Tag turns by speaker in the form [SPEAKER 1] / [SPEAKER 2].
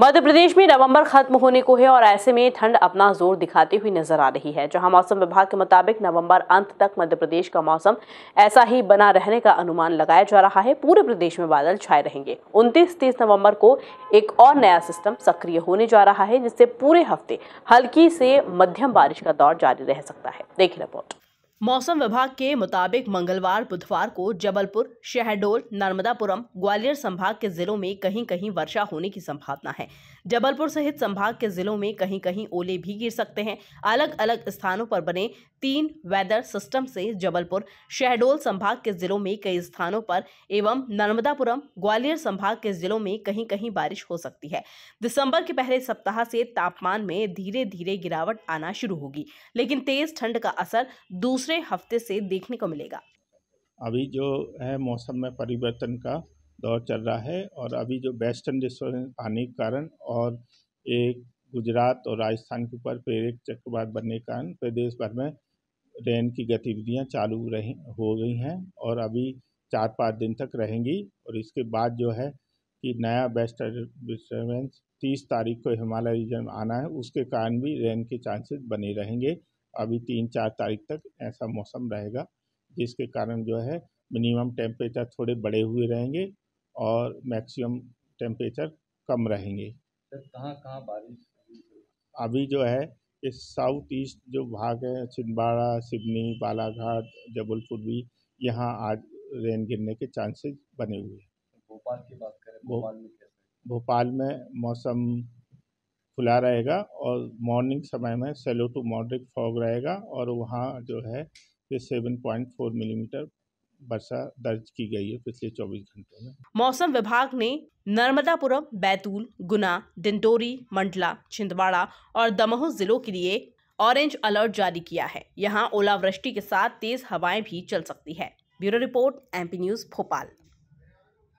[SPEAKER 1] मध्य प्रदेश में नवंबर खत्म होने को है और ऐसे में ठंड अपना जोर दिखाती हुई नजर आ रही है जहां मौसम विभाग के मुताबिक नवंबर अंत तक मध्य प्रदेश का मौसम ऐसा ही बना रहने का अनुमान लगाया जा रहा है पूरे प्रदेश में बादल छाए रहेंगे 29 तीस नवंबर को एक और नया सिस्टम सक्रिय होने जा रहा है जिससे पूरे हफ्ते हल्की से मध्यम बारिश का दौर जारी रह सकता है देखिए रिपोर्ट मौसम विभाग के मुताबिक मंगलवार बुधवार को जबलपुर शहडोल नर्मदापुरम ग्वालियर संभाग के जिलों में कहीं कहीं वर्षा होने की संभावना है जबलपुर सहित संभाग के जिलों में कहीं कहीं ओले भी गिर सकते हैं अलग अलग स्थानों पर बने तीन वेदर सिस्टम से जबलपुर शहडोल संभाग के जिलों में कई स्थानों पर एवं नर्मदापुरम ग्वालियर संभाग के जिलों में कहीं कहीं बारिश हो सकती है दिसंबर के पहले सप्ताह से तापमान में धीरे धीरे गिरावट आना शुरू होगी लेकिन तेज ठंड का असर दूसरे दूसरे हफ्ते से देखने को मिलेगा
[SPEAKER 2] अभी जो है मौसम में परिवर्तन का दौर चल रहा है और अभी जो वेस्टर्न डिस्टर्बेंस आने के कारण और एक गुजरात और राजस्थान के ऊपर पेरेक चक्रवात बनने के कारण प्रदेश भर में रेन की गतिविधियां चालू रही हो गई हैं और अभी चार पाँच दिन तक रहेंगी और इसके बाद जो है कि नया वेस्टर्न डिस्टर्बेंस तीस तारीख को हिमालय रीजन आना है उसके कारण भी रेन के चांसेस बने रहेंगे अभी तीन चार तारीख तक ऐसा मौसम रहेगा जिसके कारण जो है मिनिमम टेम्परेचर थोड़े बड़े हुए रहेंगे और मैक्सिमम टेम्परेचर कम रहेंगे कहाँ कहाँ बारिश अभी जो है इस साउथ ईस्ट जो भाग है छिंदवाड़ा सिवनी बालाघाट जबलपुर भी यहाँ आज रेन गिरने के चांसेस बने हुए हैं
[SPEAKER 1] भोपाल की बात करें भोपाल में
[SPEAKER 2] कैसे भोपाल में मौसम खुला रहेगा और मॉर्निंग समय में सेलो टू मॉडरेट फॉग रहेगा और वहाँ जो है ये सेवन पॉइंट फोर मिलीमीटर वर्षा दर्ज की गई है पिछले चौबीस घंटों में
[SPEAKER 1] मौसम विभाग ने नर्मदापुरम बैतूल गुना डिंडोरी मंडला छिंदवाड़ा और दमोह जिलों के लिए ऑरेंज अलर्ट जारी किया है यहाँ ओलावृष्टि के साथ तेज हवाएं भी चल सकती है bureau report MP news Bhopal